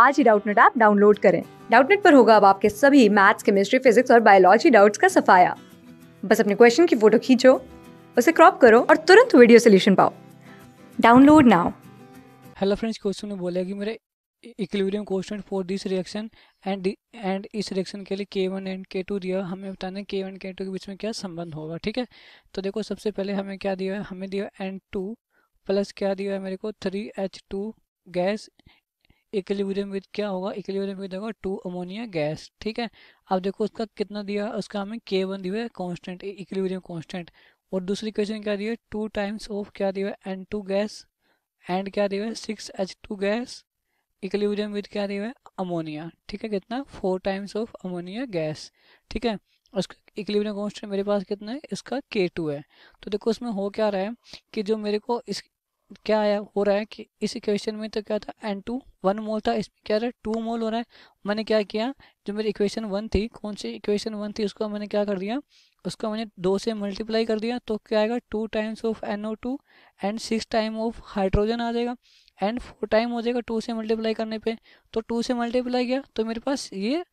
आज ही Doubtnut app download करें डाउटनेट पर होगा अब आपके सभी मैथ्स केमिस्ट्री फिजिक्स और बायोलॉजी डाउट्स का सफाया बस अपने क्वेश्चन की फोटो खींचो उसे क्रॉप करो और तुरंत वीडियो सोल्यूशन पाओ download now hello friends question में बोला कि मेरे equilibrium constant for this reaction and and इस रिएक्शन के लिए के वन एंड के टू दिया हमें बताना है के वन के टू के बीच में क्या संबंध होगा ठीक है तो देखो सबसे पहले हमें क्या दिया है हमें दिया एन टू प्लस क्या दिया है मेरे को three H two gas equilibrium with क्या होगा इक्विलिब्रियम विद होगा टू अमोनिया गैस ठीक है अब देखो उसका कितना दिया उसका हमें के वन दिया है कॉन्स्टेंट इक्विलिब्रियम कॉन्स्टेंट और दूसरी क्वेश्चन क्या दिया है टू टाइम्स ऑफ क्या दिया है एन टू गैस एंड क्या दिया है six H two gas equilibrium with क्या दिया है अमोनिया ठीक है कितना four times of ammonia gas ठीक है उसका इक्विलिब्रियम कॉन्स्टेंट मेरे पास कितना है इसका के टू है तो देखो उसमें हो क्या रहा है कि जो मेरे को इस क्या आया हो रहा है कि इस इक्वेशन में तो क्या था एन टू वन मोल था इसमें क्या रहा है टू मोल हो रहा है मैंने क्या किया जो मेरी इक्वेशन वन थी कौन सी इक्वेशन वन थी उसको मैंने क्या कर दिया उसको मैंने दो से मल्टीप्लाई कर दिया तो क्या आएगा two times of N O two and six time of hydrogen आ जाएगा एंड फोर टाइम हो जाएगा टू से मल्टीप्लाई करने पे तो टू से मल्टीप्लाई किया तो मेरे पास ये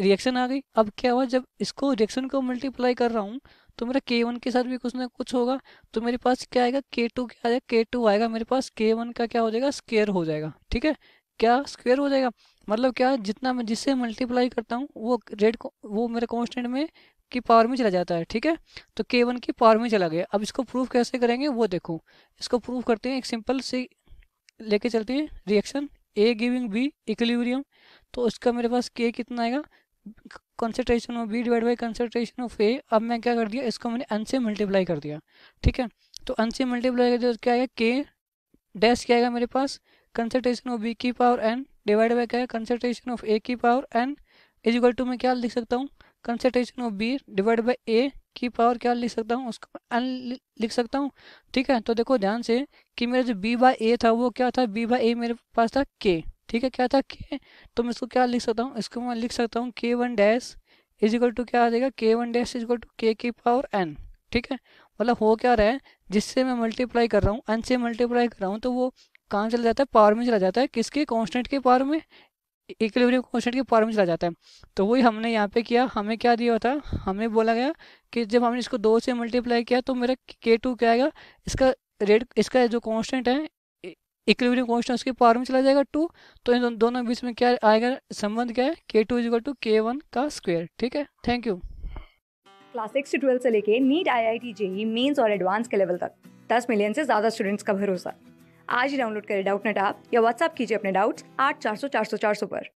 रिएक्शन आ गई अब क्या हुआ जब इसको रिएक्शन को मल्टीप्लाई कर रहा हूँ तो मेरा के वन के साथ भी कुछ ना कुछ होगा तो मेरे पास क्या आएगा के टू क्या आएगा के टू आएगा मेरे पास के वन का क्या हो जाएगा स्केयर हो जाएगा ठीक है क्या स्क्वेयर हो जाएगा मतलब क्या जितना मैं जिससे मल्टीप्लाई करता हूँ वो रेड वो मेरे कॉन्स्टेंट में की पावर में चला जाता है ठीक है तो के वन की पावर में चला गया अब इसको प्रूफ कैसे करेंगे वो देखो इसको प्रूफ करते हैं एक सिंपल सी लेके चलते हैं reaction A giving B equilibrium तो उसका मेरे पास के कितना आएगा concentration of B divide by concentration of A अब मैं क्या कर दिया इसको मैंने एन से मल्टीप्लाई कर दिया ठीक है तो एन से मल्टीप्लाई कर दिया क्या आएगा के डैश क्या आएगा मेरे पास कंसेंट्रेशन ऑफ बी की पावर एन डिवाइड बाई क्या है कंसेंट्रेशन ऑफ ए की power N is equal to मैं क्या लिख सकता हूँ concentration of B divide by A की पावर क्या लिख सकता हूँ उसको एन लिख सकता हूँ ठीक है तो देखो ध्यान से कि मेरा जो बी बाई ए था वो क्या था बी बाई ए मेरे पास था के ठीक है क्या था के तो मैं इसको क्या लिख सकता हूँ इसको मैं लिख सकता हूँ K one dash is equal to क्या आ जाएगा K one dash is equal to K की पावर एन ठीक है मतलब हो क्या रहा है जिससे मैं मल्टीप्लाई कर रहा हूँ एन से मल्टीप्लाई कर रहा हूँ तो वो कहाँ चला जाता है पावर में चला जाता है किसके कॉन्स्टेंट के पावर में इक्विलिब्रियम कॉन्स्टेंट के पावर में चला जाता है तो वही हमने यहाँ पे किया हमें क्या दिया था हमें बोला गया कि जब हमने इसको दो से मल्टीप्लाई किया तो मेरा के टू क्या आएगा इसका रेट इसका जो कॉन्स्टेंट है इक्विलिब्रियम कॉन्स्टेंट उसके पार में चला जाएगा टू तो इन दोनों के बीच में क्या आएगा संबंध क्या है के टू इजल टू के वन का स्क्वेयर ठीक है थैंक यू क्लास सिक्स से ट्वेल्थ से लेके NEET I I T JEE mains और एडवांस के लेवल तक दस मिलियन से ज़्यादा स्टूडेंट्स का भरोसा आज ही डाउनलोड करें डाउट नेट आप या व्हाट्सअप कीजिए अपने डाउट्स आठ चार सौ चार सौ चार सौ पर